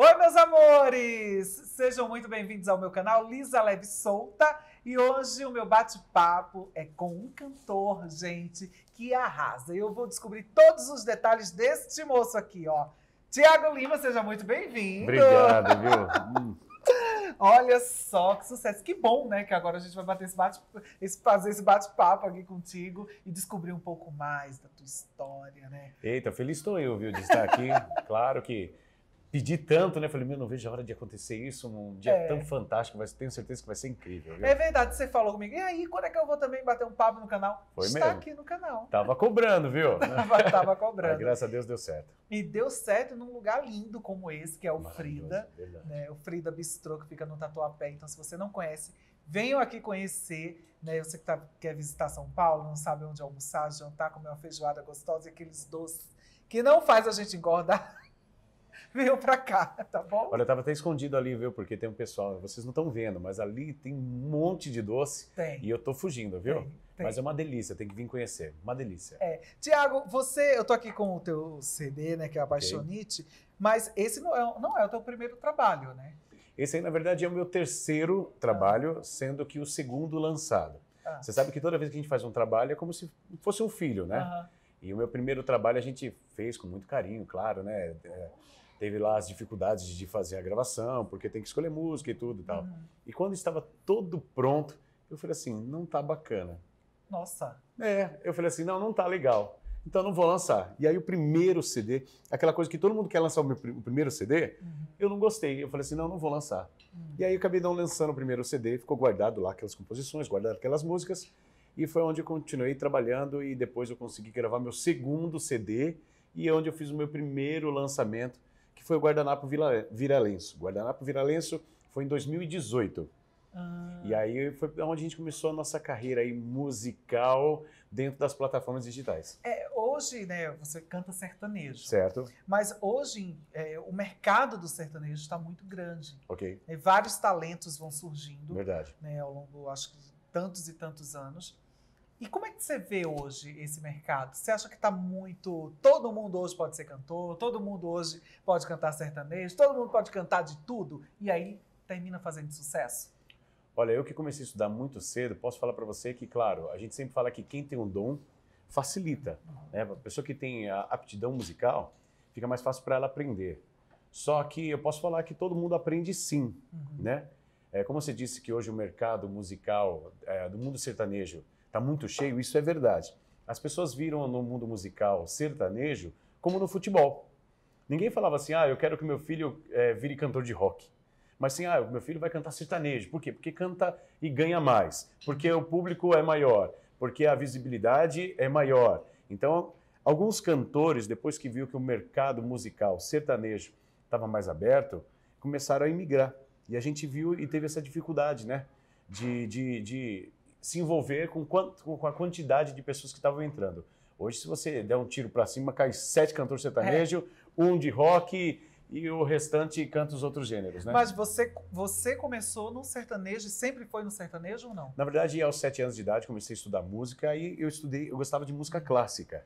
Oi, meus amores! Sejam muito bem-vindos ao meu canal Lisa Leve Solta. E hoje o meu bate-papo é com um cantor, gente, que arrasa. E eu vou descobrir todos os detalhes deste moço aqui, ó. Tiago Lima, seja muito bem-vindo. Obrigado, viu? Olha só que sucesso, que bom, né? Que agora a gente vai bater esse bate, esse, fazer esse bate-papo aqui contigo e descobrir um pouco mais da tua história, né? Eita, feliz estou eu, viu, de estar aqui. claro que pedi tanto, né? Falei, meu, não vejo a hora de acontecer isso num dia é. tão fantástico, mas tenho certeza que vai ser incrível. Viu? É verdade, você falou comigo. E aí, quando é que eu vou também bater um papo no canal? Foi Está mesmo. aqui no canal. Tava cobrando, viu? tava, tava cobrando. Mas, graças a Deus deu certo. E deu certo num lugar lindo como esse, que é o Frida. Né? O Frida Bistrô, que fica no Tatuapé. Então, se você não conhece, venham aqui conhecer. Né? Você que tá, quer visitar São Paulo, não sabe onde almoçar, jantar, comer uma feijoada gostosa e aqueles doces que não faz a gente engordar. veio para cá, tá bom? Olha, eu tava até escondido ali, viu? Porque tem um pessoal, vocês não estão vendo, mas ali tem um monte de doce. Tem. E eu tô fugindo, viu? Tem, tem. Mas é uma delícia, tem que vir conhecer. Uma delícia. É. Tiago, você, eu tô aqui com o teu CD, né, que é Apaixonite, okay. mas esse não é, não é o teu primeiro trabalho, né? Esse aí, na verdade, é o meu terceiro trabalho, ah. sendo que o segundo lançado. Ah. Você sabe que toda vez que a gente faz um trabalho é como se fosse um filho, né? Ah. E o meu primeiro trabalho a gente fez com muito carinho, claro, né? É, teve lá as dificuldades de fazer a gravação, porque tem que escolher música e tudo e tal. Uhum. E quando estava todo pronto, eu falei assim, não tá bacana. Nossa. É, eu falei assim, não, não tá legal. Então não vou lançar. E aí o primeiro CD, aquela coisa que todo mundo quer lançar o, meu, o primeiro CD, uhum. eu não gostei. Eu falei assim, não, não vou lançar. Uhum. E aí eu acabei não lançando o primeiro CD, ficou guardado lá aquelas composições, guardado aquelas músicas. E foi onde eu continuei trabalhando e depois eu consegui gravar meu segundo CD e onde eu fiz o meu primeiro lançamento que foi o Guardanapo Vila, Viralenço. Guardanapo Viralenço foi em 2018. Ah. E aí foi onde a gente começou a nossa carreira aí musical dentro das plataformas digitais. É, hoje, né, você canta sertanejo. Certo. Mas hoje é, o mercado do sertanejo está muito grande. Ok. É, vários talentos vão surgindo. Verdade. Né, ao longo, acho que tantos e tantos anos. E como é que você vê hoje esse mercado? Você acha que está muito. Todo mundo hoje pode ser cantor, todo mundo hoje pode cantar sertanejo, todo mundo pode cantar de tudo e aí termina fazendo sucesso? Olha, eu que comecei a estudar muito cedo, posso falar para você que, claro, a gente sempre fala que quem tem um dom facilita. Né? A pessoa que tem a aptidão musical, fica mais fácil para ela aprender. Só que eu posso falar que todo mundo aprende sim, uhum. né? É, como você disse que hoje o mercado musical é, do mundo sertanejo está muito cheio, isso é verdade. As pessoas viram no mundo musical sertanejo como no futebol. Ninguém falava assim, ah, eu quero que meu filho é, vire cantor de rock. Mas sim, ah, meu filho vai cantar sertanejo. Por quê? Porque canta e ganha mais. Porque o público é maior. Porque a visibilidade é maior. Então, alguns cantores, depois que viu que o mercado musical sertanejo estava mais aberto, começaram a emigrar. E a gente viu e teve essa dificuldade, né? De, de, de se envolver com, quant, com a quantidade de pessoas que estavam entrando. Hoje, se você der um tiro para cima, cai sete cantores sertanejo, é. um de rock e o restante canta os outros gêneros, né? Mas você, você começou no sertanejo, sempre foi no sertanejo ou não? Na verdade, aos sete anos de idade, comecei a estudar música e eu estudei, eu gostava de música clássica.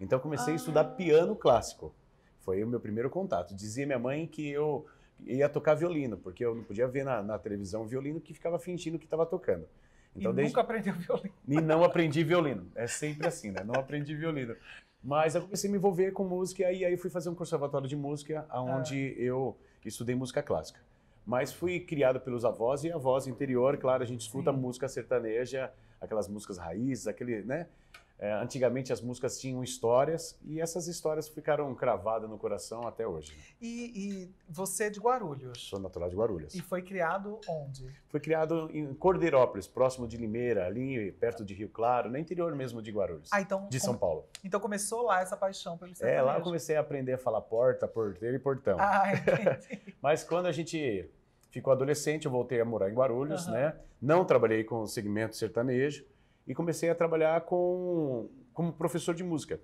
Então comecei ah. a estudar ah. piano clássico. Foi o meu primeiro contato. Dizia minha mãe que eu ia tocar violino, porque eu não podia ver na, na televisão o violino que ficava fingindo que estava tocando. Então, e desde... nunca aprendeu violino. E não aprendi violino. É sempre assim, né? Não aprendi violino. Mas eu comecei a me envolver com música e aí, aí fui fazer um conservatório de música, onde ah. eu estudei música clássica. Mas fui criado pelos avós e avós interior, claro, a gente escuta Sim. música sertaneja, aquelas músicas raízes, aquele, né? É, antigamente as músicas tinham histórias e essas histórias ficaram cravadas no coração até hoje. E, e, você é de Guarulhos? Sou natural de Guarulhos. E foi criado onde? Foi criado em Cordeirópolis, próximo de Limeira, ali perto de Rio Claro, no interior mesmo de Guarulhos. Ah, então, de São Paulo. Então começou lá essa paixão pelo sertanejo. É, lá eu comecei a aprender a falar porta, porteiro e portão. Ah, entendi. Mas quando a gente ficou adolescente, eu voltei a morar em Guarulhos, uhum. né? Não trabalhei com o segmento sertanejo e comecei a trabalhar com, como professor de música.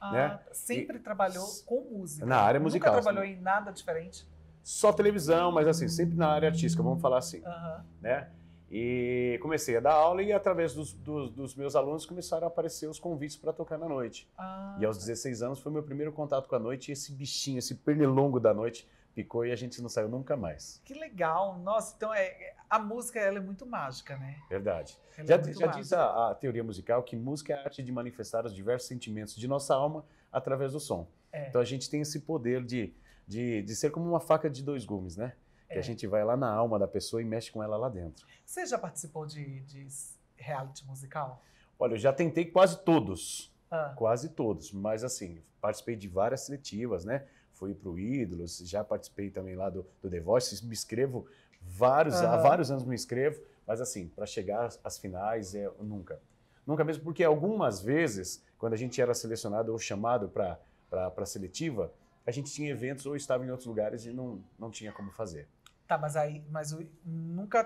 Ah, né? Sempre e, trabalhou com música? Na área musical. Nunca assim. trabalhou em nada diferente? Só televisão, mas assim, sempre na área artística, vamos falar assim. Uhum. Né? E comecei a dar aula e através dos, dos, dos meus alunos começaram a aparecer os convites para tocar na noite. Ah. E aos 16 tá. anos foi meu primeiro contato com a noite e esse bichinho, esse pernilongo da noite picou e a gente não saiu nunca mais. Que legal! Nossa, então é, a música ela é muito mágica, né? Verdade. Ela é já, é já diz a, a, teoria musical que música é a arte de manifestar os diversos sentimentos de nossa alma através do som. É. Então a gente tem esse poder de, de, de ser como uma faca de dois gumes, né? Que a é. gente vai lá na alma da pessoa e mexe com ela lá dentro. Você já participou de, de reality musical? Olha, eu já tentei quase todos. Ah. Quase todos, mas assim, participei de várias seletivas, né? fui para o Ídolos, já participei também lá do, do The Voice, me inscrevo vários, uhum. há vários anos me inscrevo, mas assim, para chegar às finais, é, nunca. Nunca mesmo, porque algumas vezes, quando a gente era selecionado ou chamado para a seletiva, a gente tinha eventos ou estava em outros lugares e não, não tinha como fazer. Tá, mas aí, mas nunca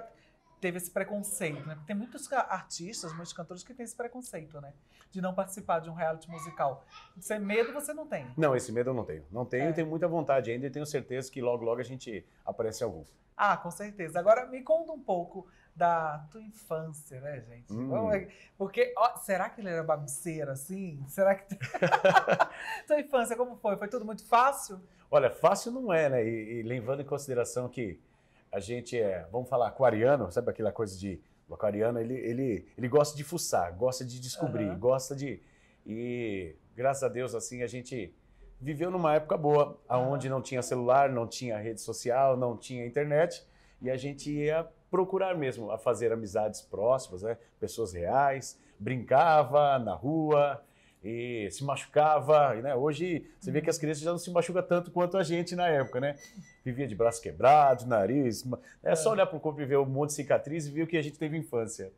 teve esse preconceito, né? Porque tem muitos artistas, muitos cantores que têm esse preconceito, né? De não participar de um reality musical. Esse medo você não tem. Não, esse medo eu não tenho. Não tenho é. e tenho muita vontade ainda e tenho certeza que logo, logo a gente aparece algum. Ah, com certeza. Agora me conta um pouco da tua infância, né, gente? Hum. É porque, ó, será que ele era bagunceiro assim? Será que. tua infância, como foi? Foi tudo muito fácil? Olha, fácil não é, né? E, e levando em consideração que a gente é, vamos falar, aquariano, sabe aquela coisa de. O aquariano, ele, ele, ele gosta de fuçar, gosta de descobrir, uhum. gosta de. E graças a Deus, assim, a gente viveu numa época boa, aonde não tinha celular, não tinha rede social, não tinha internet, e a gente ia procurar mesmo a fazer amizades próximas, né? pessoas reais, brincava na rua, e se machucava. E, né, hoje você vê que as crianças já não se machucam tanto quanto a gente na época, né? Vivia de braço quebrado, nariz. É, só é. olhar para o corpo e ver um monte de cicatriz e ver o que a gente teve infância.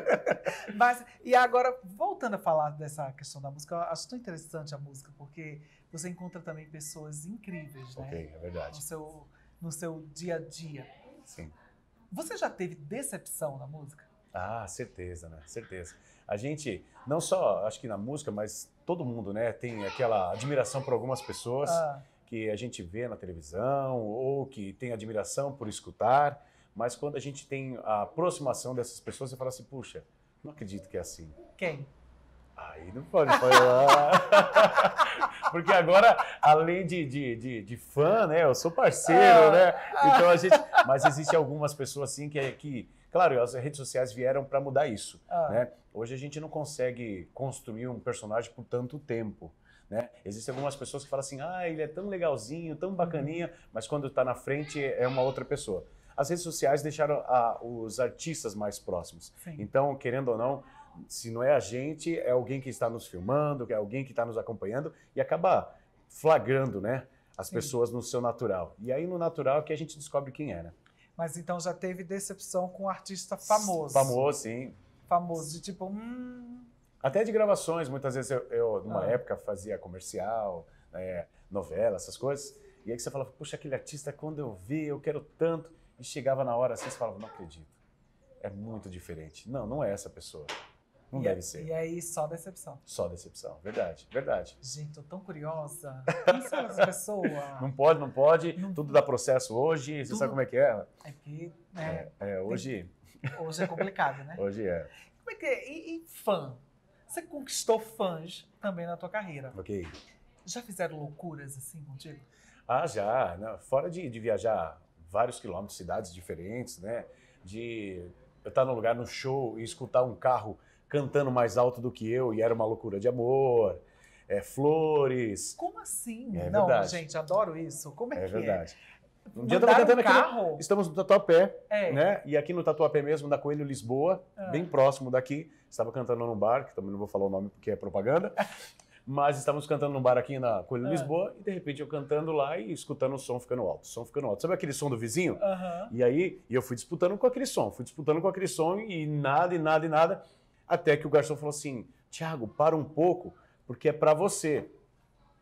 Mas, e agora, voltando a falar dessa questão da música, eu acho tão interessante a música, porque você encontra também pessoas incríveis, né? Ok, é verdade. No seu, no seu dia a dia. Sim. Você já teve decepção na música? Ah, certeza, né? Certeza. A gente, não só acho que na música, mas todo mundo, né, tem aquela admiração por algumas pessoas ah. que a gente vê na televisão ou que tem admiração por escutar, mas quando a gente tem a aproximação dessas pessoas, você fala assim: puxa, não acredito que é assim. Quem? Aí não pode falar. Porque agora, além de, de, de, de, fã, né? Eu sou parceiro, ah, né? Então a gente. Mas existem algumas pessoas assim que, é que claro, as redes sociais vieram para mudar isso. Ah. Né? Hoje a gente não consegue construir um personagem por tanto tempo. Né? Existem algumas pessoas que falam assim, ah, ele é tão legalzinho, tão bacaninha, uhum. mas quando está na frente é uma outra pessoa. As redes sociais deixaram a, os artistas mais próximos. Sim. Então, querendo ou não, se não é a gente, é alguém que está nos filmando, é alguém que está nos acompanhando e acaba flagrando, né? as Sim. pessoas no seu natural. E aí no natural é que a gente descobre quem era. É, né? Mas então já teve decepção com um artista famoso. Famoso, sim. Famoso, de tipo, hum... Até de gravações, muitas vezes eu, eu numa ah. época, fazia comercial, é, novela, essas coisas. E aí que você falava, puxa, aquele artista, quando eu vi, eu quero tanto. E chegava na hora assim, você falava, não acredito. É muito diferente. Não, não é essa pessoa. Não e deve ser. E aí, só decepção. Só decepção, verdade, verdade. Gente, tô tão curiosa. Quem são as pessoas? Não pode, não pode. Não... Tudo dá processo hoje. Tudo... Você sabe como é que é? É que, né? É, é hoje. Hoje é complicado, né? hoje é. Como é que é? E, e fã? Você conquistou fãs também na tua carreira. Ok. Já fizeram loucuras assim contigo? Ah, já. Né? fora de, de viajar vários quilômetros, cidades diferentes, né? De eu estar num lugar, no show, e escutar um carro cantando mais alto do que eu e era uma loucura de amor. É, flores. Como assim? É não, verdade. gente, adoro isso. Como é, é que é? verdade. é? Um dia estava cantando carro? aqui. No, estamos no Tatuapé, é. né? E aqui no Tatuapé mesmo, na Coelho Lisboa, ah. bem próximo daqui. Estava cantando num bar, que também não vou falar o nome porque é propaganda. Mas estamos cantando num bar aqui na Coelho ah. Lisboa e de repente eu cantando lá e escutando o som ficando alto, o som ficando alto. Sabe aquele som do vizinho? Uh -huh. E aí eu fui disputando com aquele som, fui disputando com aquele som e nada, e nada, e nada. Até que o garçom falou assim: Tiago, para um pouco, porque é para você.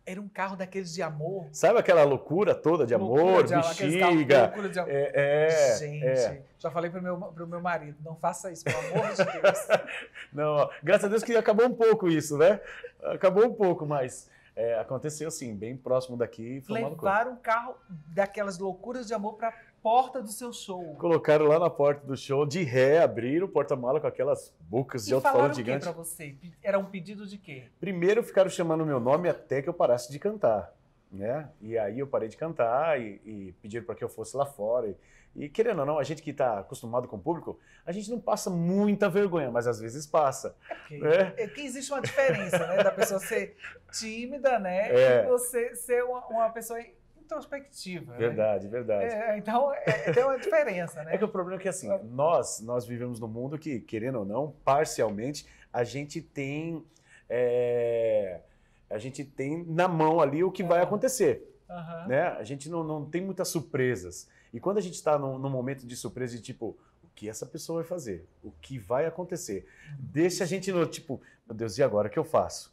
Era um carro daqueles de amor. Sabe aquela loucura toda de loucura amor, de, bexiga? de amor. É, é, Gente, é. já falei o meu, pro meu marido, não faça isso, pelo amor de Deus. não, ó, graças a Deus que acabou um pouco isso, né? Acabou um pouco, mas é, aconteceu assim, bem próximo daqui. Foi Levaram um carro daquelas loucuras de amor para porta do seu show. Colocaram lá na porta do show, de ré, abriram o porta-mala com aquelas bocas de alto-falante gigante. E falaram o que pra você? Era um pedido de quê? Primeiro ficaram chamando meu nome até que eu parasse de cantar, né? E aí eu parei de cantar e, e pediram para que eu fosse lá fora. E, e querendo ou não, a gente que está acostumado com o público, a gente não passa muita vergonha, mas às vezes passa. É okay. Né? É que existe uma diferença, né? Da pessoa ser tímida, né? É. E você ser uma, uma pessoa introspectiva. Né? Verdade, né? verdade. É, então, é, tem uma diferença, né? É que o problema é que, assim, nós, nós vivemos num mundo que, querendo ou não, parcialmente, a gente tem... É, a gente tem na mão ali o que vai é. acontecer. Uhum. Né? A gente não, não tem muitas surpresas. E quando a gente está num, num, momento de surpresa de tipo, o que essa pessoa vai fazer? O que vai acontecer? Deixa a gente no tipo, meu Deus, e agora o que eu faço?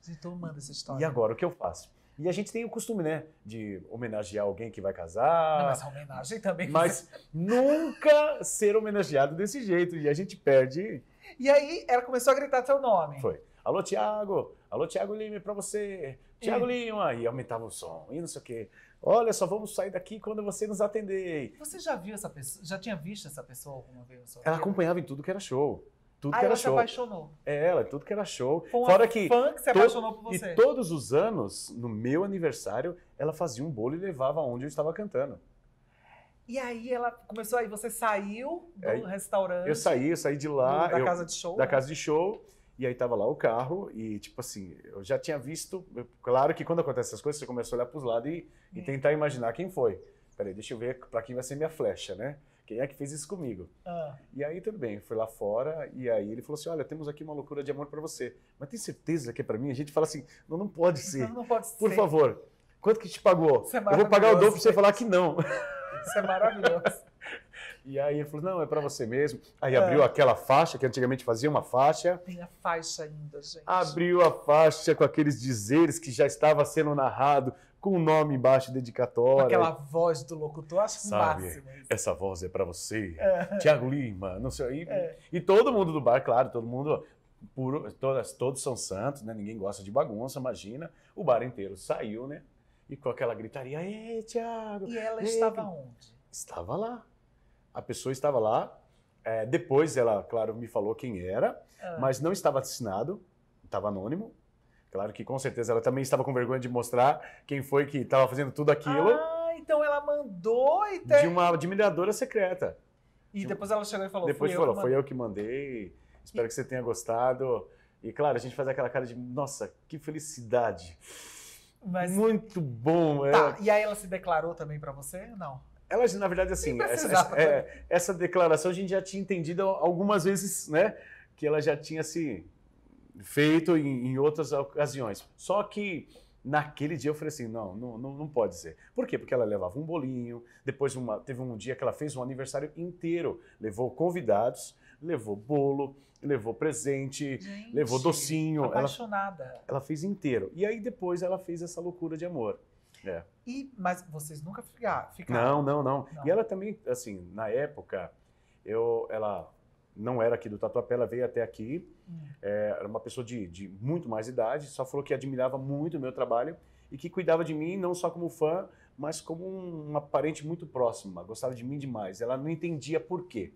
essa história. E agora o que eu faço? E a gente tem o costume, né, de homenagear alguém que vai casar. Não, mas a homenagem também. Mas nunca ser homenageado desse jeito. E a gente perde. E aí ela começou a gritar seu nome. Foi. Alô, Tiago! Alô, Tiago Lima, é pra você! Tiago é. Lima! E aumentava o som, e não sei o quê. Olha, só vamos sair daqui quando você nos atender. Você já viu essa pessoa? Já tinha visto essa pessoa alguma vez? Ela acompanhava em tudo que era show tudo Aí que era show. apaixonou. É, ela, tudo que era show. Foi Fora que fã que se apaixonou por você. E todos os anos, no meu aniversário, ela fazia um bolo e levava onde eu estava cantando. E aí ela começou aí, você saiu do aí, restaurante. Eu saí, eu saí de lá. da eu, casa de show. Da casa de show. E aí tava lá o carro e, tipo assim, eu já tinha visto. claro que quando acontecem essas coisas, você começa a olhar para os lados e, é. e tentar imaginar quem foi. Peraí, deixa eu ver para quem vai ser minha flecha, né? Quem é que fez isso comigo? Ah. E aí tudo bem, foi lá fora e aí ele falou assim: "Olha, temos aqui uma loucura de amor para você, mas tem certeza que é para mim?" A gente fala assim: "Não, não pode ser. Não, não pode Por favor. Quanto que te pagou? É Eu vou pagar o dobro pra você falar que não." Isso é maravilhoso. E aí ele falou: não, é para você mesmo. Aí é. abriu aquela faixa, que antigamente fazia uma faixa. Tem a faixa ainda, gente. Abriu a faixa com aqueles dizeres que já estava sendo narrado com o nome embaixo, dedicatória. Aquela voz do locutor, acho Sabe, Essa voz é para você, é. Tiago Lima, não sei. E, é. e todo mundo do bar, claro, todo mundo puro, todas, todos são santos, né? Ninguém gosta de bagunça, imagina. O bar inteiro saiu, né? E com aquela gritaria, Ê, Tiago. E ela ei, estava onde? Estava lá. A pessoa estava lá. É, depois ela, claro, me falou quem era, ah. mas não estava assinado, estava anônimo. Claro que com certeza ela também estava com vergonha de mostrar quem foi que estava fazendo tudo aquilo. Ah, então ela mandou e tem... De uma admiradora secreta. E de... depois ela chegou e falou: Depois foi falou, eu foi eu que mandei. Espero e... que você tenha gostado. E claro, a gente faz aquela cara de: nossa, que felicidade. Mas... Muito bom. É. Tá, é... e aí ela se declarou também para você? Não. Ela, na verdade, assim, essa, essa, é, essa declaração a gente já tinha entendido algumas vezes, né? Que ela já tinha se feito em, em outras ocasiões. Só que Naquele dia eu falei assim, não, não, não, pode ser. Por quê? Porque ela levava um bolinho, depois uma, teve um dia que ela fez um aniversário inteiro. Levou convidados, levou bolo, levou presente, Gente, levou docinho. Apaixonada. Ela, ela, fez inteiro. E aí depois ela fez essa loucura de amor. É. E, mas vocês nunca ficaram? Não, não, não, não, E ela também, assim, na época, eu, ela não era aqui do Tatuapé, ela veio até aqui, é. é, era uma pessoa de, de muito mais idade, só falou que admirava muito o meu trabalho e que cuidava de mim não só como fã, mas como uma parente muito próxima, gostava de mim demais. Ela não entendia por quê.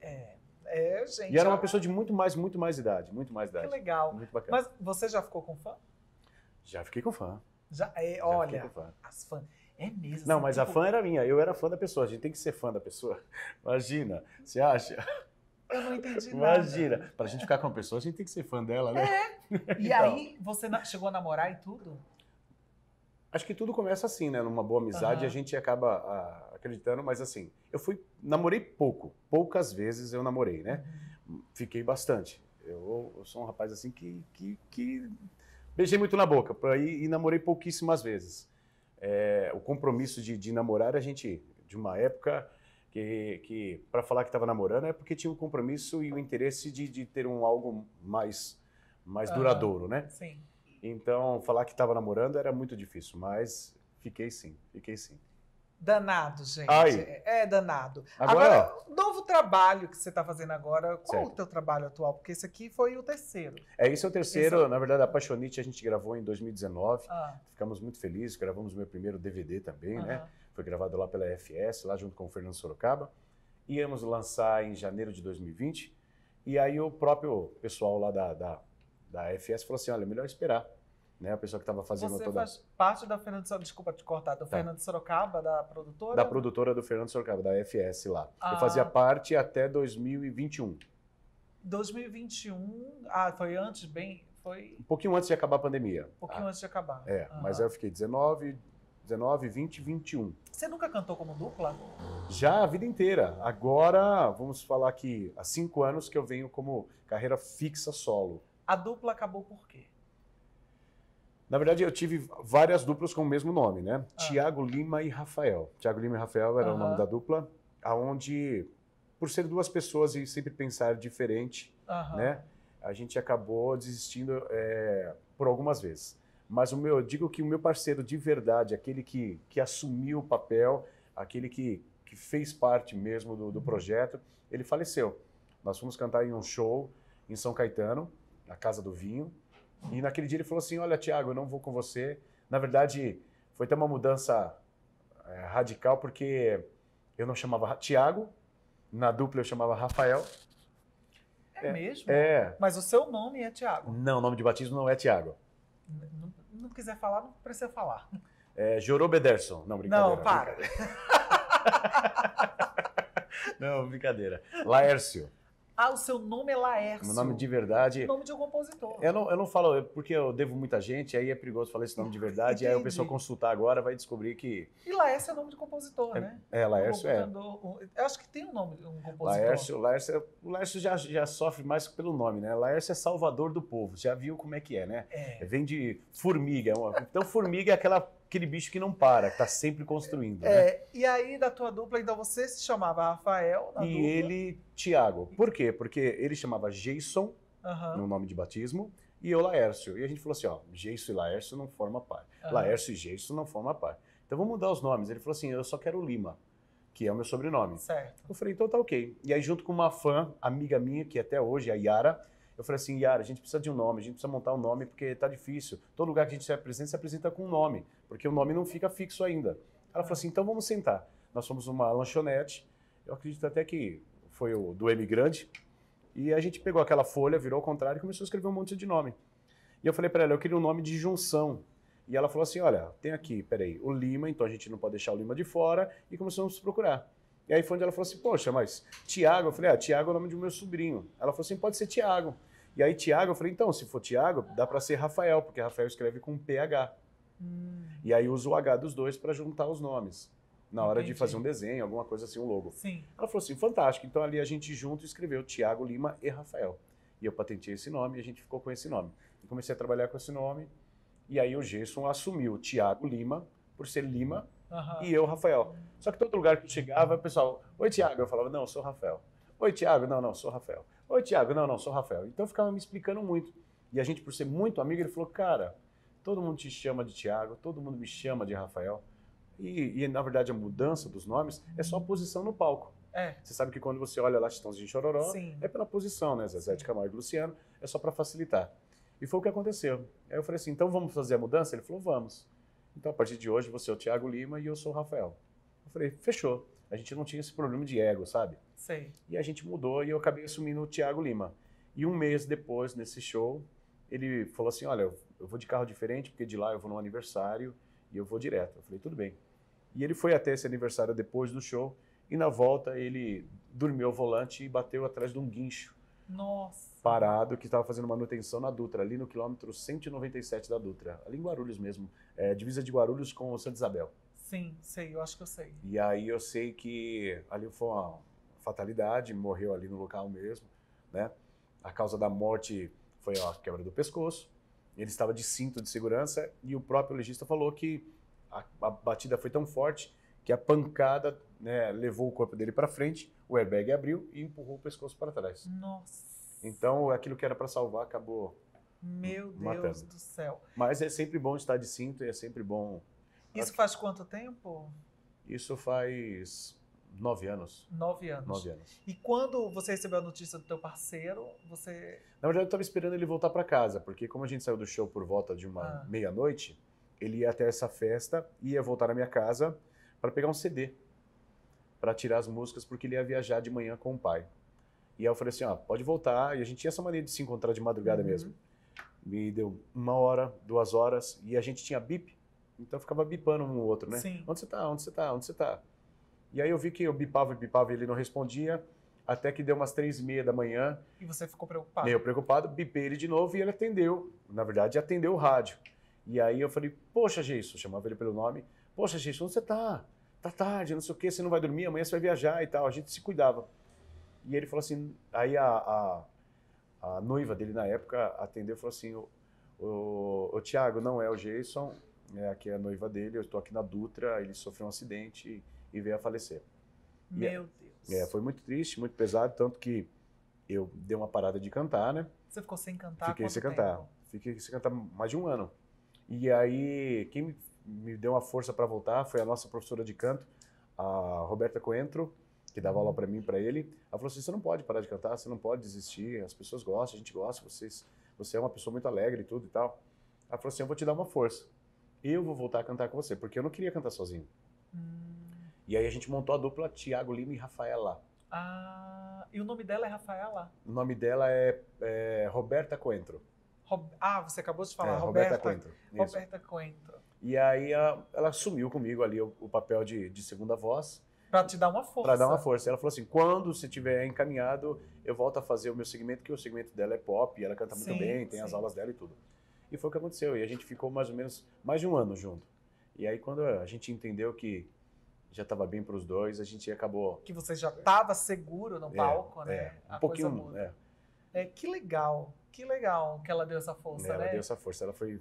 É, é gente. E era uma é pessoa de muito mais, muito mais idade, muito mais idade. Que legal. Muito bacana. Mas você já ficou com fã? Já fiquei com fã. Já, é, já olha, com fã. as fãs. É mesmo. Não, mas tipo... a fã era minha, eu era fã da pessoa. A gente tem que ser fã da pessoa. Imagina, você acha? Eu não entendi nada. Imagina, pra gente ficar com uma pessoa, a gente tem que ser fã dela, né? É. E então. aí, você chegou a namorar e tudo? Acho que tudo começa assim, né? Numa boa amizade, uhum. a gente acaba a, ah, acreditando, mas assim, eu fui, namorei pouco, poucas vezes eu namorei, né? Uhum. Fiquei bastante. Eu, eu, sou um rapaz assim que, que, que beijei muito na boca, pra ir, e namorei pouquíssimas vezes. É, o compromisso de, de namorar, a gente, de uma época, que, que para falar que estava namorando é porque tinha um compromisso e o interesse de, de, ter um algo mais, mais uhum. duradouro, né? Sim. Então, falar que estava namorando era muito difícil, mas fiquei sim, fiquei sim. Danado, gente. Ai. É, é danado. Agora, agora, novo trabalho que você está fazendo agora, qual certo. o teu trabalho atual? Porque esse aqui foi o terceiro. É, esse é o terceiro. Esse... É Na verdade, a Paixonite a gente gravou em 2019. Ah. Ficamos muito felizes, gravamos meu primeiro DVD também, ah. né? foi gravado lá pela FS, lá junto com o Fernando Sorocaba. Íamos lançar em janeiro de 2020, e aí o próprio pessoal lá da, da, da falou assim, olha, é melhor esperar. Né, a pessoa que estava fazendo Você toda... faz parte da Fernando Sorocaba, desculpa te cortar, do tá. Fernando Sorocaba, da produtora? Da produtora do Fernando Sorocaba, da FS lá. Ah. Eu fazia parte até 2021. 2021, ah, foi antes, bem, foi... Um pouquinho antes de acabar a pandemia. Um pouquinho ah. antes de acabar. É, uhum. mas aí eu fiquei 19, 19, 20 e 21. Você nunca cantou como dupla? Já a vida inteira. Agora, vamos falar que há cinco anos que eu venho como carreira fixa solo. A dupla acabou por quê? Na verdade, eu tive várias duplas com o mesmo nome, né? Ah. Tiago Lima e Rafael. Tiago Lima e Rafael era uhum. o nome da dupla, aonde, por ser duas pessoas e sempre pensar diferente, uhum. né? A gente acabou desistindo é, por algumas vezes. Mas o meu, eu digo que o meu parceiro de verdade, aquele que, que assumiu o papel, aquele que, que fez parte mesmo do, do uhum. projeto, ele faleceu. Nós fomos cantar em um show em São Caetano, na Casa do Vinho, e naquele dia ele falou assim: Olha, Tiago, eu não vou com você. Na verdade, foi até uma mudança é, radical, porque eu não chamava Tiago, na dupla eu chamava Rafael. É, é mesmo? É. Mas o seu nome é Tiago? Não, o nome de batismo não é Tiago. Não, não quiser falar, não precisa falar. É, Jorô Bederson. Não, brincadeira. Não, para. Brincadeira. não, brincadeira. Laércio. Ah, o seu nome é Laércio. Meu nome de verdade. O nome de um compositor. Eu não, eu não falo, é porque eu devo muita gente, aí é perigoso falar esse nome de verdade, e aí a pessoa consultar agora vai descobrir que. E Laércio é nome de compositor, é, né? É, Laércio é. um é. Um, eu acho que tem um nome de um compositor. Laércio, Laércio, o Laércio já, já sofre mais pelo nome, né? Laércio é salvador do povo. Já viu como é que é, né? É. Vem de formiga. Então, formiga é aquela aquele bicho que não para, que tá sempre construindo. É, né? e aí da tua dupla, então você se chamava Rafael E dupla. ele, Tiago. Por quê? Porque ele chamava Jason, uhum. no nome de batismo, e eu, Laércio. E a gente falou assim: ó, Jason e Laércio não formam par. Uhum. Laércio e Jason não formam par. Então vamos mudar os nomes. Ele falou assim: eu só quero Lima. Que é o meu sobrenome. Certo. Eu falei, então tá ok. E aí, junto com uma fã, amiga minha, que até hoje, é a Yara, eu falei assim, Yara, a gente precisa de um nome, a gente precisa montar um nome porque tá difícil. Todo lugar que a gente se apresenta, se apresenta com um nome, porque o nome não fica fixo ainda. Ela falou assim, então vamos sentar. Nós fomos uma lanchonete, eu acredito até que foi o do Emigrante, e a gente pegou aquela folha, virou ao contrário e começou a escrever um monte de nome. E eu falei para ela, eu queria um nome de junção. E ela falou assim, olha, tem aqui, peraí, o Lima, então a gente não pode deixar o Lima de fora, e começamos a procurar. E aí foi onde ela falou assim, poxa, mas Tiago, eu falei, ah, Tiago é o nome do meu sobrinho. Ela falou assim, pode ser Tiago. E aí Tiago, eu falei, então, se for Tiago, dá para ser Rafael, porque Rafael escreve com PH. Hum. E aí usa o H dos dois para juntar os nomes. Na hora Entendi. de fazer um desenho, alguma coisa assim, um logo. Sim. Ela falou assim, fantástico. Então ali a gente junto escreveu Tiago Lima e Rafael. E eu patentei esse nome e a gente ficou com esse nome. E comecei a trabalhar com esse nome. E aí o Gerson assumiu Tiago Lima, por ser Lima, Uhum. E eu, Rafael. Só que todo lugar que eu chegava, o pessoal, oi, Tiago. Eu falava, não, sou Rafael. Oi, Tiago. Não, não, sou Rafael. Oi, Tiago. Não, não, sou Rafael. Então eu ficava me explicando muito. E a gente, por ser muito amigo, ele falou, cara, todo mundo te chama de Tiago, todo mundo me chama de Rafael. E, e, na verdade, a mudança dos nomes é só a posição no palco. É. Você sabe que quando você olha lá Chitãozinho Chororó, Sim. é pela posição, né? Zezé de Camargo e Luciano, é só para facilitar. E foi o que aconteceu. Aí eu falei assim, então vamos fazer a mudança? Ele falou, vamos. Então, a partir de hoje, você é o Tiago Lima e eu sou o Rafael. Eu falei, fechou. A gente não tinha esse problema de ego, sabe? Sim. E a gente mudou e eu acabei assumindo o Tiago Lima. E um mês depois, nesse show, ele falou assim, olha, eu vou de carro diferente, porque de lá eu vou no aniversário e eu vou direto. Eu falei, tudo bem. E ele foi até esse aniversário depois do show e na volta ele dormiu o volante e bateu atrás de um guincho. Nossa. Parado, que estava fazendo manutenção na Dutra, ali no quilômetro 197 da Dutra, ali em Guarulhos mesmo, é, divisa de Guarulhos com Santa Isabel. Sim, sei, eu acho que eu sei. E aí eu sei que ali foi uma fatalidade, morreu ali no local mesmo, né? A causa da morte foi a quebra do pescoço, ele estava de cinto de segurança e o próprio legista falou que a, a batida foi tão forte que a pancada né, levou o corpo dele para frente, o airbag abriu e empurrou o pescoço para trás. Nossa! Então, é aquilo que era para salvar acabou. Meu matando. Deus do céu! Mas é sempre bom estar de cinto e é sempre bom. Isso faz quanto tempo? Isso faz nove anos. Nove anos. Nove anos. E quando você recebeu a notícia do teu parceiro, você. Na verdade, eu estava esperando ele voltar para casa, porque como a gente saiu do show por volta de uma ah. meia-noite, ele ia até essa festa, ia voltar à minha casa para pegar um CD para tirar as músicas, porque ele ia viajar de manhã com o pai. E aí eu falei assim: ó, pode voltar. E a gente tinha essa maneira de se encontrar de madrugada uhum. mesmo. Me deu uma hora, duas horas, e a gente tinha bip, então ficava bipando um ou outro, né? Sim. Onde você tá? Onde você tá? Onde você tá? E aí eu vi que eu bipava e bipava e ele não respondia, até que deu umas três e meia da manhã. E você ficou preocupado? Meio preocupado, bipei ele de novo e ele atendeu. Na verdade, atendeu o rádio. E aí eu falei, poxa, Geisso, chamava ele pelo nome. Poxa, gente, onde você tá? Tá tarde, não sei o quê, você não vai dormir, amanhã você vai viajar e tal. A gente se cuidava. E ele falou assim, aí a, a, a noiva dele na época atendeu e falou assim, o, o, o Tiago, não é o Jason, é, aqui é a noiva dele, eu estou aqui na Dutra, ele sofreu um acidente e, e veio a falecer. É, Meu e, Deus. É, foi muito triste, muito pesado, tanto que eu dei uma parada de cantar, né? Você ficou sem cantar? Fiquei sem tempo? cantar. Fiquei sem cantar mais de um ano. E aí, quem me me deu uma força para voltar foi a nossa professora de canto, a Roberta Coentro, que dava aula para mim para ele. Ela falou assim: você não pode parar de cantar, você não pode desistir, as pessoas gostam, a gente gosta, vocês, você é uma pessoa muito alegre e tudo e tal. Ela falou assim: eu vou te dar uma força. Eu vou voltar a cantar com você, porque eu não queria cantar sozinho. Hum. E aí a gente montou a dupla Tiago Lima e Rafaela. Ah, e o nome dela é Rafaela? O nome dela é, é Roberta Coentro. Ah, você acabou de falar, é, Roberta, Roberta Coentro. Roberta Coentro. E aí a, ela assumiu comigo ali o, o papel de, de, segunda voz. Pra te dar uma força. para dar uma força. Ela falou assim: quando você tiver encaminhado, eu volto a fazer o meu segmento, que o segmento dela é pop, ela canta muito bem, tem sim. as aulas dela e tudo. E foi o que aconteceu. E a gente ficou mais ou menos mais de um ano junto. E aí, quando a gente entendeu que já estava bem para os dois, a gente acabou. Que você já estava seguro no é, palco, é, né? É, um a pouquinho. É. é. que legal, que legal que ela deu essa força, ela né? Ela deu essa força, ela foi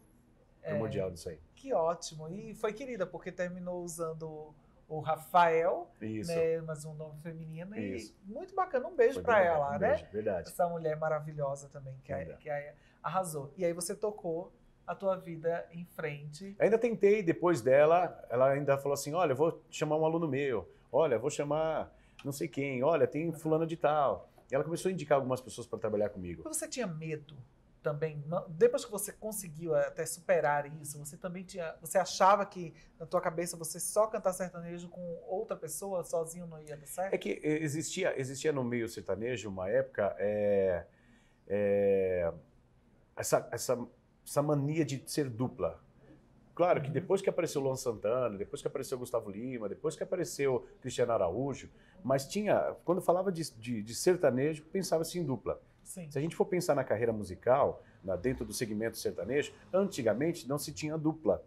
é. primordial disso aí. Que ótimo. E foi querida, porque terminou usando o Rafael, Isso. né, mas um nome feminino. Isso. E muito bacana. Um beijo para ela, um né? Beijo, verdade. Essa mulher maravilhosa também, que, a, que a, arrasou. E aí você tocou a tua vida em frente. ainda tentei, depois dela, ela ainda falou assim: olha, vou chamar um aluno meu, olha, vou chamar não sei quem, olha, tem fulano de tal. E ela começou a indicar algumas pessoas para trabalhar comigo. você tinha medo? também, depois que você conseguiu eh, até superar isso, você também tinha, você achava que na tua cabeça você só cantar sertanejo com outra pessoa, sozinho não ia dar certo? É que eh, existia, existia no meio sertanejo uma época é, é, essa, essa, essa mania de ser dupla. Claro que uhum. depois que apareceu Luan Santana, depois que apareceu Gustavo Lima, depois que apareceu Cristiano Araújo, mas tinha, quando falava de, de, de sertanejo, pensava-se em dupla. Sim. Se a gente for pensar na carreira musical, na, dentro do segmento sertanejo, antigamente não se tinha dupla,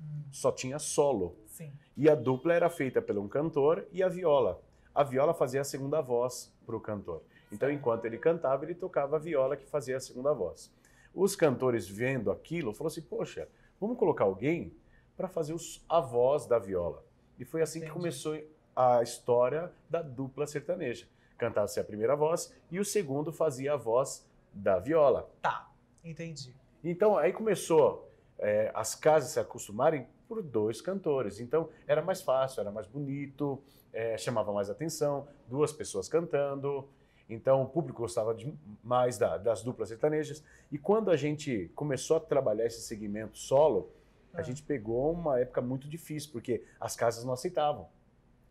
hum. só tinha solo. Sim. E a dupla era feita pelo um cantor e a viola. A viola fazia a segunda voz para o cantor. Então, enquanto ele cantava, ele tocava a viola que fazia a segunda voz. Os cantores vendo aquilo, falaram assim: poxa, vamos colocar alguém para fazer os, a voz da viola. E foi assim Entendi. que começou a história da dupla sertaneja cantasse a primeira voz e o segundo fazia a voz da viola. Tá, entendi. Então aí começou é, as casas se acostumarem por dois cantores. Então era mais fácil, era mais bonito, é, chamava mais atenção, duas pessoas cantando. Então o público gostava de, mais da, das duplas sertanejas. E quando a gente começou a trabalhar esse segmento solo, a ah. gente pegou uma época muito difícil, porque as casas não aceitavam.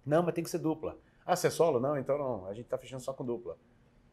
Não, mas tem que ser dupla. Ah, você é solo? Não, então não. A gente tá fechando só com dupla.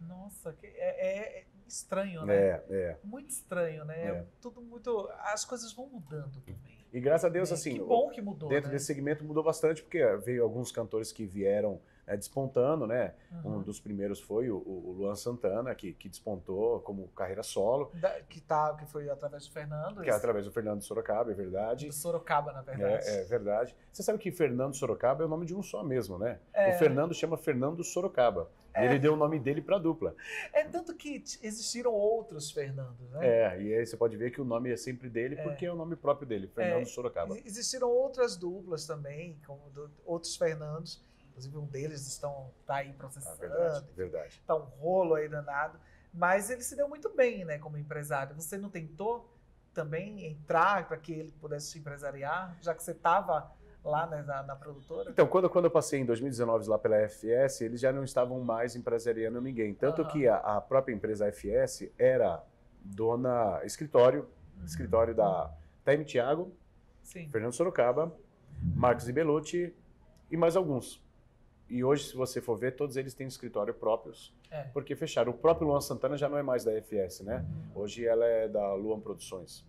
Nossa, é, é, é estranho, né? É, é. Muito estranho, né? É. Tudo muito. As coisas vão mudando também. E graças a Deus, né? assim. Que bom que mudou. Dentro né? desse segmento mudou bastante, porque veio alguns cantores que vieram é, despontando, né? Uhum. Um dos primeiros foi o, o Luan Santana, que, que despontou como carreira solo. Da, que, tá, que foi através do Fernando. Que é através do Fernando Sorocaba, é verdade. Do Sorocaba, na verdade. É, é, verdade. Você sabe que Fernando Sorocaba é o nome de um só mesmo, né? É. O Fernando chama Fernando Sorocaba. É. Ele deu o nome dele para a dupla. É tanto que existiram outros Fernandos, né? É, e aí você pode ver que o nome é sempre dele, é. porque é, o nome próprio dele, Fernando é, Sorocaba. Existiram outras duplas também, como do, outros Fernandos, Inclusive, um deles estão, tá aí processando. Ah, verdade, verdade. Está um rolo aí danado. Mas ele se deu muito bem, né, como empresário. Você não tentou também entrar para que ele pudesse se empresariar, já que você estava lá né, na, na, produtora? Então, quando, quando eu passei em 2019 lá pela FS, eles já não estavam mais empresariando ninguém. Tanto uhum. que a, a, própria empresa FS era dona escritório, uhum. escritório da Time Thiago, Sim. Fernando Sorocaba, Marcos Ibelucci e mais alguns. E hoje, se você for ver, todos eles têm escritório próprios, é. porque fecharam. O próprio Luan Santana já não é mais da FS, né? Uhum. Hoje ela é da Luan Produções,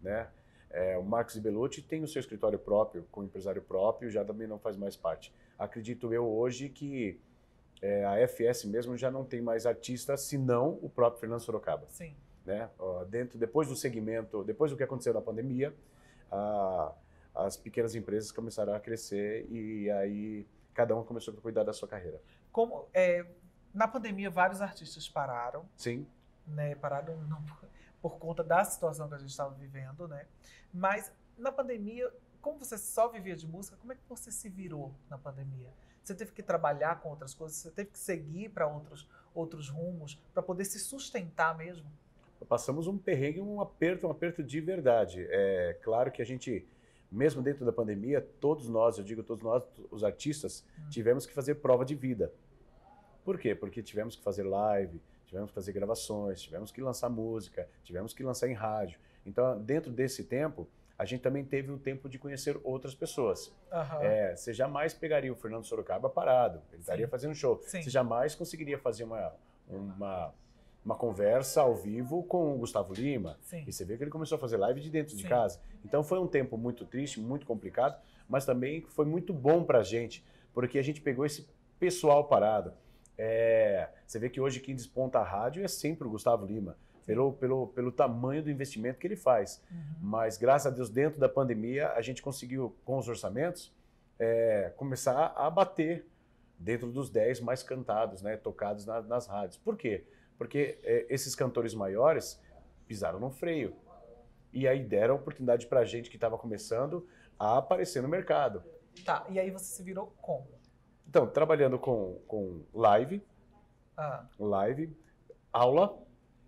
né? É, o Marcos Belucci tem o seu escritório próprio, com empresário próprio, já também não faz mais parte. Acredito eu hoje que é, a FS mesmo já não tem mais artista, senão o próprio Fernando Sorocaba. Sim. Né? Uh, dentro, depois do segmento, depois do que aconteceu na pandemia, uh, as pequenas empresas começaram a crescer e aí cada um começou a cuidar da sua carreira. Como é, na pandemia vários artistas pararam. Sim. Né, pararam não, por conta da situação que a gente estava vivendo, né? Mas na pandemia, como você só vivia de música, como é que você se virou na pandemia? Você teve que trabalhar com outras coisas, você teve que seguir para outros outros rumos para poder se sustentar mesmo? Passamos um perrengue, um aperto, um aperto de verdade. É claro que a gente mesmo dentro da pandemia, todos nós, eu digo todos nós, os artistas, hum. tivemos que fazer prova de vida. Por quê? Porque tivemos que fazer live, tivemos que fazer gravações, tivemos que lançar música, tivemos que lançar em rádio. Então, dentro desse tempo, a gente também teve o tempo de conhecer outras pessoas. Uhum. É, você jamais pegaria o Fernando Sorocaba parado, ele Sim. estaria fazendo show. Sim. Você jamais conseguiria fazer uma, uma, uma conversa ao vivo com o Gustavo Lima. Sim. E você vê que ele começou a fazer live de dentro Sim. de casa. Então foi um tempo muito triste, muito complicado, mas também foi muito bom para a gente, porque a gente pegou esse pessoal parado. É, você vê que hoje quem desponta a rádio é sempre o Gustavo Lima, pelo, pelo, pelo tamanho do investimento que ele faz. Uhum. Mas graças a Deus, dentro da pandemia, a gente conseguiu, com os orçamentos, é, começar a bater dentro dos 10 mais cantados, né, tocados na, nas rádios. Por quê? Porque é, esses cantores maiores pisaram no freio. E aí deram oportunidade para a gente que estava começando a aparecer no mercado. Tá, e aí você se virou como? Então, trabalhando com, com live, ah. live, aula,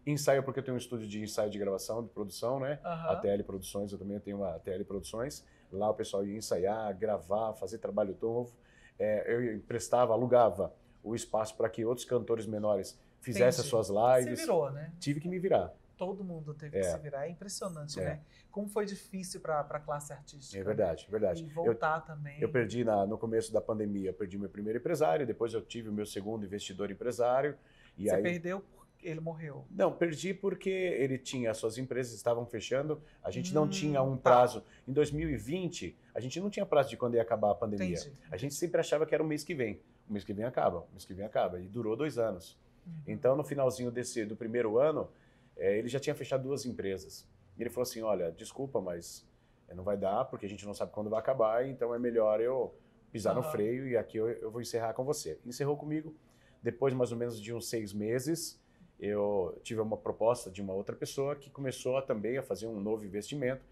ensaio, porque eu tenho um estúdio de ensaio de gravação, de produção, né? Uhum. A TL Produções, eu também tenho uma TL Produções. Lá o pessoal ia ensaiar, gravar, fazer trabalho novo. É, eu emprestava, alugava o espaço para que outros cantores menores fizesse Entendi. as suas lives. Se virou, né? Tive que me virar. Todo mundo teve é. que se virar. É impressionante, é. né? Como foi difícil para a classe artística. É verdade, né? verdade. E voltar eu, também. Eu perdi na, no começo da pandemia, eu perdi meu primeiro empresário, depois eu tive o meu segundo investidor empresário. E Você aí... perdeu porque ele morreu? Não, perdi porque ele tinha, suas empresas estavam fechando, a gente hum, não tinha um tá. prazo. Tá. Em 2020, a gente não tinha prazo de quando ia acabar a pandemia. Entendi. A gente sempre achava que era o mês que vem. O mês que vem acaba, o mês que vem acaba. E durou dois anos. Uhum. Então, no finalzinho desse, do primeiro ano, é, ele já tinha fechado duas empresas. E ele falou assim: olha, desculpa, mas é, não vai dar, porque a gente não sabe quando vai acabar, então é melhor eu pisar uhum. no freio e aqui eu, eu vou encerrar com você. Encerrou comigo. Depois, mais ou menos de uns seis meses, eu tive uma proposta de uma outra pessoa que começou a, também a fazer um novo investimento.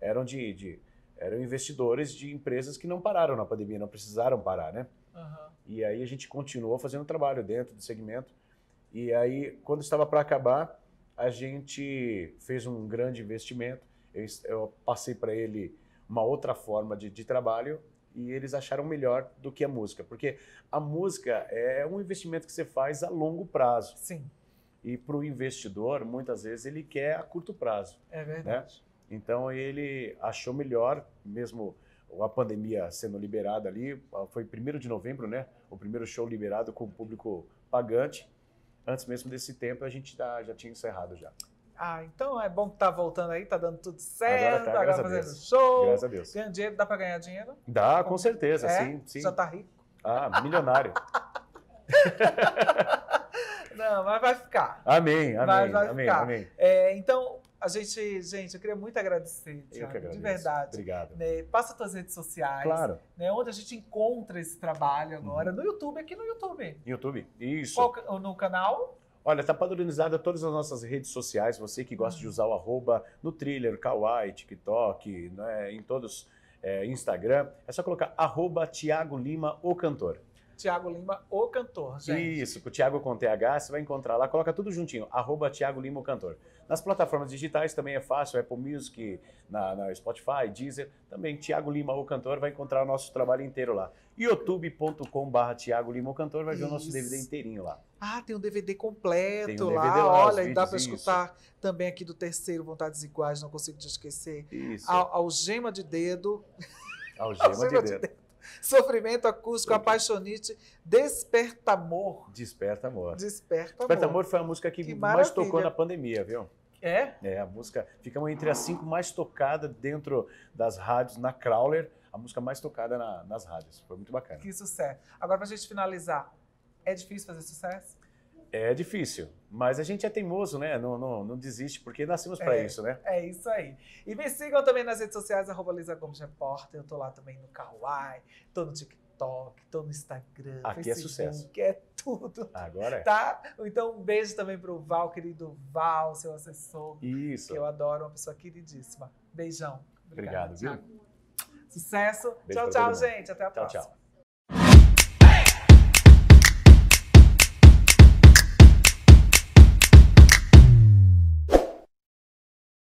Eram de, de, eram investidores de empresas que não pararam na pandemia, não precisaram parar, né? Uhum. E aí a gente continuou fazendo trabalho dentro do segmento. E aí, quando estava para acabar, a gente fez um grande investimento. Eu, eu passei para ele uma outra forma de, de trabalho e eles acharam melhor do que a música, porque a música é um investimento que você faz a longo prazo. Sim. E para o investidor, muitas vezes ele quer a curto prazo. É né? verdade. Né? Então ele achou melhor, mesmo a pandemia sendo liberada ali, foi primeiro de novembro, né? O primeiro show liberado com o público pagante antes mesmo desse tempo a gente já, já tinha encerrado já. Ah, então é bom que tá voltando aí, tá dando tudo certo, agora, tá, agora fazendo Deus. show. Graças a Deus. Ganhando dinheiro, dá para ganhar dinheiro? Dá, com, com certeza, é? sim, sim. Já tá rico? Ah, milionário. Não, mas vai ficar. Amém, amém, vai, vai amém, ficar. amém. É, então, a gente, gente, eu queria muito agradecer, Thiago, de verdade. Obrigado. Né? Passa suas redes sociais. Claro. Né? Onde a gente encontra esse trabalho agora. Uhum. No YouTube, aqui no YouTube. YouTube, isso. Qual, no canal? Olha, está padronizada todas as nossas redes sociais. Você que gosta uhum. de usar o arroba no thriller, kawaii, TikTok, né? em todos, é, Instagram, é só colocar arroba Lima, o cantor. Tiago Lima, o cantor, gente. Isso, com o Tiago com TH, você vai encontrar lá, coloca tudo juntinho, arroba Tiago Lima, o cantor. Nas plataformas digitais também é fácil, Apple Music, na, na Spotify, Deezer, também Tiago Lima, o cantor, vai encontrar o nosso trabalho inteiro lá. youtube.com.br Tiago Lima, o cantor, vai ver Isso. o nosso DVD inteirinho lá. Ah, tem um DVD completo um DVD ah, lá, lá olha, dá para escutar isso. também aqui do terceiro, Vontades Iguais, não consigo te esquecer. Isso. algema de dedo. Algema, algema de, de dedo. Sofrimento acústico, apaixonite, desperta amor. Desperta amor. Desperta, desperta amor. amor. foi a música que, que mais maravilha. tocou na pandemia, viu? É? É, a música ficamos entre as cinco mais tocadas dentro das rádios na Crawler, a música mais tocada na, nas rádios. Foi muito bacana. Que sucesso. Agora, pra gente finalizar, é difícil fazer sucesso? É difícil, mas a gente é teimoso, né? Não, não, não desiste, porque nascemos para é, isso, né? É isso aí. E me sigam também nas redes sociais, arroba Lisa Gomes Repórter. Eu tô lá também no Kawai, tô no TikTok, tô no Instagram. Aqui é sucesso. É tudo. Agora é. Tá? Então, um beijo também pro Val, querido Val, seu assessor. Isso. Que eu adoro, uma pessoa queridíssima. Beijão. Obrigado, Obrigado viu? Sucesso. Beijo tchau, tchau, gente. Até a tchau, próxima. Tchau.